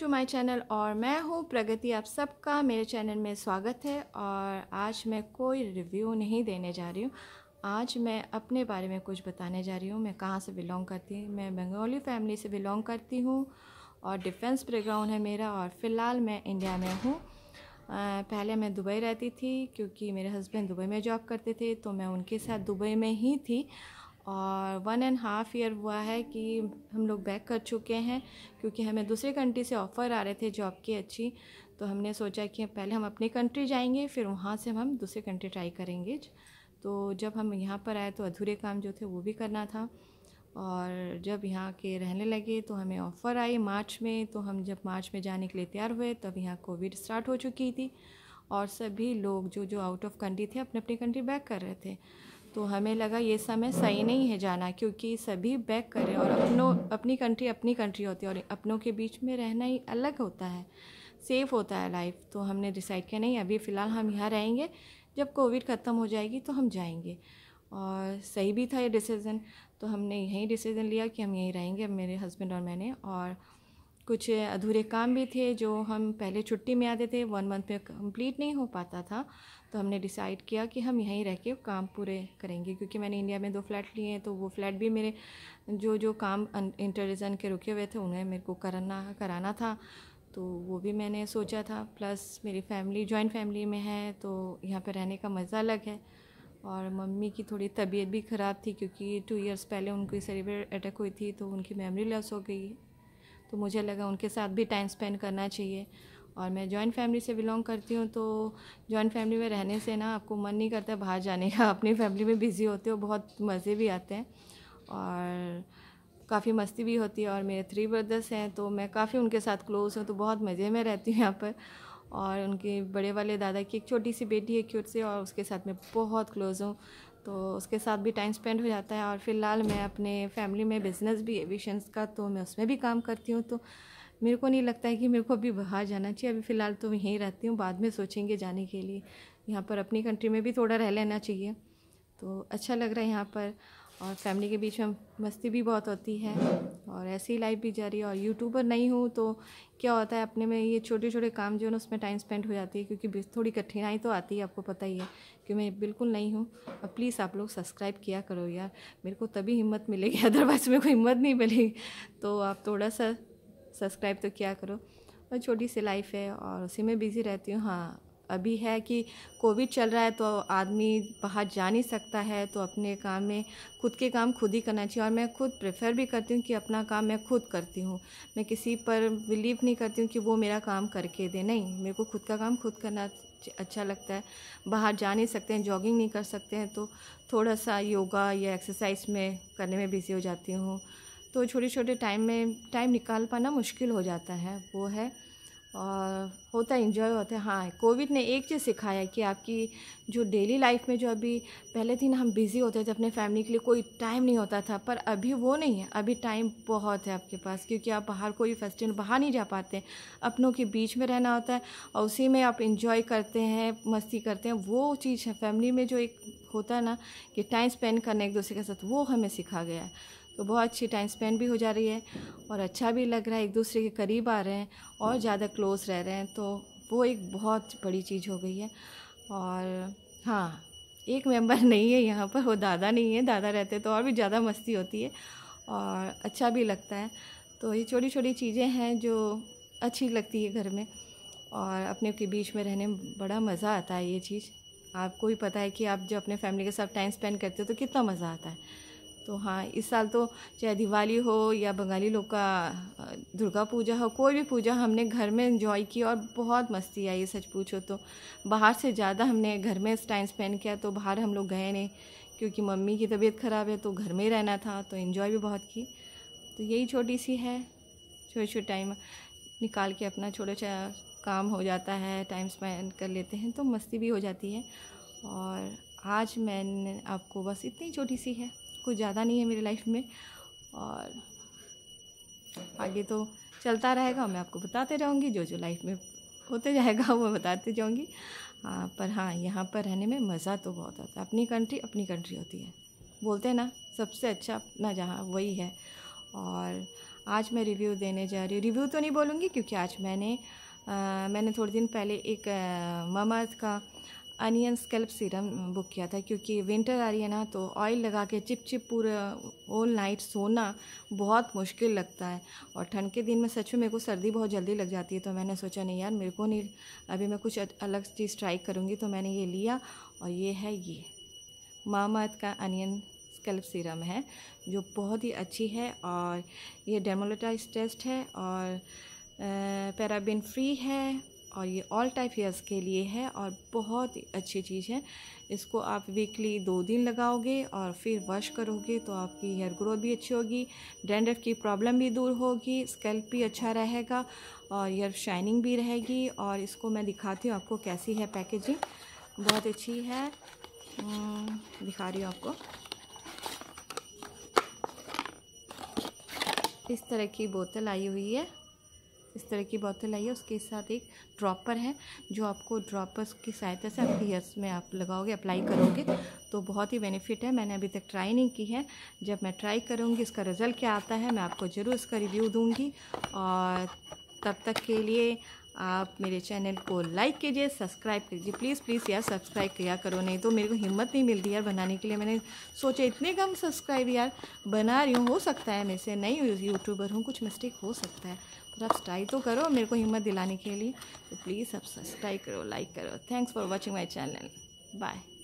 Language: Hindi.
टू माई चैनल और मैं हूँ प्रगति आप सबका मेरे चैनल में स्वागत है और आज मैं कोई रिव्यू नहीं देने जा रही हूँ आज मैं अपने बारे में कुछ बताने जा रही हूँ मैं कहाँ से बिलोंग करती हूँ मैं बंगाली फैमिली से बिलोंग करती हूँ और डिफेंस बैकग्राउंड है मेरा और फ़िलहाल मैं इंडिया में हूँ पहले मैं दुबई रहती थी क्योंकि मेरे हस्बैंड दुबई में जॉब करते थे तो मैं उनके साथ दुबई में ही थी और वन एंड हाफ़ ईयर हुआ है कि हम लोग बैक कर चुके हैं क्योंकि हमें दूसरे कंट्री से ऑफ़र आ रहे थे जॉब की अच्छी तो हमने सोचा कि पहले हम अपनी कंट्री जाएंगे फिर वहाँ से हम दूसरे कंट्री ट्राई करेंगे तो जब हम यहाँ पर आए तो अधूरे काम जो थे वो भी करना था और जब यहाँ के रहने लगे तो हमें ऑफ़र आई मार्च में तो हम जब मार्च में जाने के लिए तैयार हुए तब यहाँ कोविड स्टार्ट हो चुकी थी और सभी लोग जो जो आउट ऑफ कंट्री थे अपने अपनी कंट्री बैक कर रहे थे तो हमें लगा ये समय सही नहीं है जाना क्योंकि सभी बैक करें और अपनों अपनी कंट्री अपनी कंट्री होती है और अपनों के बीच में रहना ही अलग होता है सेफ़ होता है लाइफ तो हमने डिसाइड किया नहीं अभी फ़िलहाल हम यहाँ रहेंगे जब कोविड ख़त्म हो जाएगी तो हम जाएंगे और सही भी था ये डिसीज़न तो हमने यही डिसीज़न लिया कि हम यहीं रहेंगे मेरे हस्बैंड और मैंने और कुछ अधूरे काम भी थे जो हम पहले छुट्टी में आते थे वन मंथ में कंप्लीट नहीं हो पाता था तो हमने डिसाइड किया कि हम यहीं रह के काम पूरे करेंगे क्योंकि मैंने इंडिया में दो फ्लैट लिए हैं तो वो फ्लैट भी मेरे जो जो काम इंटरिजन के रुके हुए थे उन्हें मेरे को करना कराना था तो वो भी मैंने सोचा था प्लस मेरी फैमिली जॉइंट फैमिली में है तो यहाँ पर रहने का मज़ा अलग है और मम्मी की थोड़ी तबीयत भी ख़राब थी क्योंकि टू इयर्स पहले उनकी सरीवर अटैक हुई थी तो उनकी मेमोरी लॉस हो गई तो मुझे लगा उनके साथ भी टाइम स्पेंड करना चाहिए और मैं जॉइंट फैमिली से बिलोंग करती हूँ तो जॉइंट फैमिली में रहने से ना आपको मन नहीं करता बाहर जाने का अपनी फैमिली में बिज़ी होते हो बहुत मज़े भी आते हैं और काफ़ी मस्ती भी होती है और मेरे थ्री ब्रदर्स हैं तो मैं काफ़ी उनके साथ क्लोज़ हूँ तो बहुत मज़े में रहती हूँ यहाँ पर और उनके बड़े वाले दादा की एक छोटी सी बेटी है क्यूट से और उसके साथ मैं बहुत क्लोज़ हूँ तो उसके साथ भी टाइम स्पेंड हो जाता है और फ़िलहाल मैं अपने फैमिली में बिज़नेस भी एविशंस का तो मैं उसमें भी काम करती हूँ तो मेरे को नहीं लगता है कि मेरे को अभी बाहर जाना चाहिए अभी फ़िलहाल तो यहीं रहती हूँ बाद में सोचेंगे जाने के लिए यहाँ पर अपनी कंट्री में भी थोड़ा रह लेना चाहिए तो अच्छा लग रहा है यहाँ पर और फैमिली के बीच में मस्ती भी बहुत होती है और ऐसी लाइफ भी जा रही है और यूट्यूबर नहीं हूँ तो क्या होता है अपने में ये छोटे छोटे काम जो है ना उसमें टाइम स्पेंड हो जाती है क्योंकि थोड़ी कठिनाई तो आती है आपको पता ही है कि मैं बिल्कुल नहीं हूँ अब प्लीज़ आप लोग सब्सक्राइब किया करो यार मेरे को तभी हिम्मत मिलेगी अदरवाइज़ मेरे को हिम्मत नहीं मिलेगी तो आप थोड़ा सा सब्सक्राइब तो किया करो और छोटी सी लाइफ है और उसी में बिज़ी रहती हूँ हाँ अभी है कि कोविड चल रहा है तो आदमी बाहर जा नहीं सकता है तो अपने काम में खुद के काम खुद ही करना चाहिए और मैं खुद प्रेफर भी करती हूँ कि अपना काम मैं खुद करती हूँ मैं किसी पर बिलीव नहीं करती हूँ कि वो मेरा काम करके दे नहीं मेरे को खुद का काम खुद करना अच्छा लगता है बाहर जा नहीं सकते हैं जॉगिंग नहीं कर सकते हैं तो थोड़ा सा योगा या एक्सरसाइज में करने में बिज़ी हो जाती हूँ तो छोटे छोटे टाइम में टाइम निकाल पाना मुश्किल हो जाता है वो है और होता है इन्जॉय होता है हाँ कोविड ने एक चीज़ सिखाया कि आपकी जो डेली लाइफ में जो अभी पहले दिन हम बिज़ी होते थे अपने फैमिली के लिए कोई टाइम नहीं होता था पर अभी वो नहीं है अभी टाइम बहुत है आपके पास क्योंकि आप बाहर कोई फेस्टिवल बाहर नहीं जा पाते अपनों के बीच में रहना होता है और उसी में आप इन्जॉय करते हैं मस्ती करते हैं वो चीज़ है फैमिली में जो एक होता है ना कि टाइम स्पेंड करने एक दूसरे के साथ वो हमें सिखा गया है तो बहुत अच्छी टाइम स्पेंड भी हो जा रही है और अच्छा भी लग रहा है एक दूसरे के करीब आ रहे हैं और ज़्यादा क्लोज रह रहे हैं तो वो एक बहुत बड़ी चीज़ हो गई है और हाँ एक मेंबर नहीं है यहाँ पर वो दादा नहीं है दादा रहते तो और भी ज़्यादा मस्ती होती है और अच्छा भी लगता है तो ये छोटी छोटी चीज़ें हैं जो अच्छी लगती है घर में और अपने के बीच में रहने में बड़ा मज़ा आता है ये चीज़ आपको भी पता है कि आप जो अपने फैमिली के साथ टाइम स्पेंड करते हो तो कितना मज़ा आता है तो हाँ इस साल तो चाहे दिवाली हो या बंगाली लोग का दुर्गा पूजा हो कोई भी पूजा हमने घर में इन्जॉय की और बहुत मस्ती आई सच पूछो तो बाहर से ज़्यादा हमने घर में टाइम स्पेंड किया तो बाहर हम लोग गए नहीं क्योंकि मम्मी की तबीयत ख़राब है तो घर में ही रहना था तो इन्जॉय भी बहुत की तो यही छोटी सी है छोटे छोटे टाइम निकाल के अपना छोटा छोटा काम हो जाता है टाइम स्पेंड कर लेते हैं तो मस्ती भी हो जाती है और आज मैंने आपको बस इतनी छोटी सी है कुछ ज़्यादा नहीं है मेरी लाइफ में और आगे तो चलता रहेगा मैं आपको बताते रहूँगी जो जो लाइफ में होते जाएगा वो बताते जाऊँगी पर हाँ यहाँ पर रहने में मज़ा तो बहुत आता है अपनी कंट्री अपनी कंट्री होती है बोलते हैं ना सबसे अच्छा अपना जहाँ वही है और आज मैं रिव्यू देने जा रही हूँ रिव्यू तो नहीं बोलूँगी क्योंकि आज मैंने आ, मैंने थोड़े दिन पहले एक मामा का अनियन स्कल्प सीरम बुक किया था क्योंकि विंटर आ रही है ना तो ऑयल लगा के चिप चिप पूरा ऑल नाइट सोना बहुत मुश्किल लगता है और ठंड के दिन में सच में मेरे को सर्दी बहुत जल्दी लग जाती है तो मैंने सोचा नहीं यार मेरे को नहीं अभी मैं कुछ अलग चीज़ ट्राई करूँगी तो मैंने ये लिया और ये है ये मामा का अनियन स्कल्प सीरम है जो बहुत ही अच्छी है और ये डेमोलोटाइज टेस्ट है और पैराबिन फ्री है और ये ऑल टाइप हेयर्स के लिए है और बहुत ही अच्छी चीज़ है इसको आप वीकली दो दिन लगाओगे और फिर वॉश करोगे तो आपकी हेयर ग्रोथ भी अच्छी होगी डेंड्रफ की प्रॉब्लम भी दूर होगी स्कैल्प भी अच्छा रहेगा और हेयर शाइनिंग भी रहेगी और इसको मैं दिखाती हूँ आपको कैसी है पैकेजिंग बहुत अच्छी है हम्म, दिखा रही हूँ आपको इस तरह की बोतल आई हुई है इस तरह की बोतल आई है उसके साथ एक ड्रॉपर है जो आपको ड्रॉपर्स की सहायता से आपके हेयर्स में आप लगाओगे अप्लाई करोगे तो बहुत ही बेनिफिट है मैंने अभी तक ट्राई नहीं की है जब मैं ट्राई करूँगी इसका रिज़ल्ट क्या आता है मैं आपको ज़रूर इसका रिव्यू दूँगी और तब तक के लिए आप मेरे चैनल को लाइक कीजिए सब्सक्राइब कीजिए प्लीज़ प्लीज़ यार सब्सक्राइब किया करो नहीं तो मेरे को हिम्मत नहीं मिलती यार बनाने के लिए मैंने सोचा इतने कम सब्सक्राइब यार बना रही हूँ हो सकता है मेरे से नई यूट्यूबर हूँ कुछ मिस्टेक हो सकता है आप ट्राई तो करो मेरे को हिम्मत दिलाने के लिए तो प्लीज़ सब्सक्राइब करो लाइक करो thanks for watching my channel bye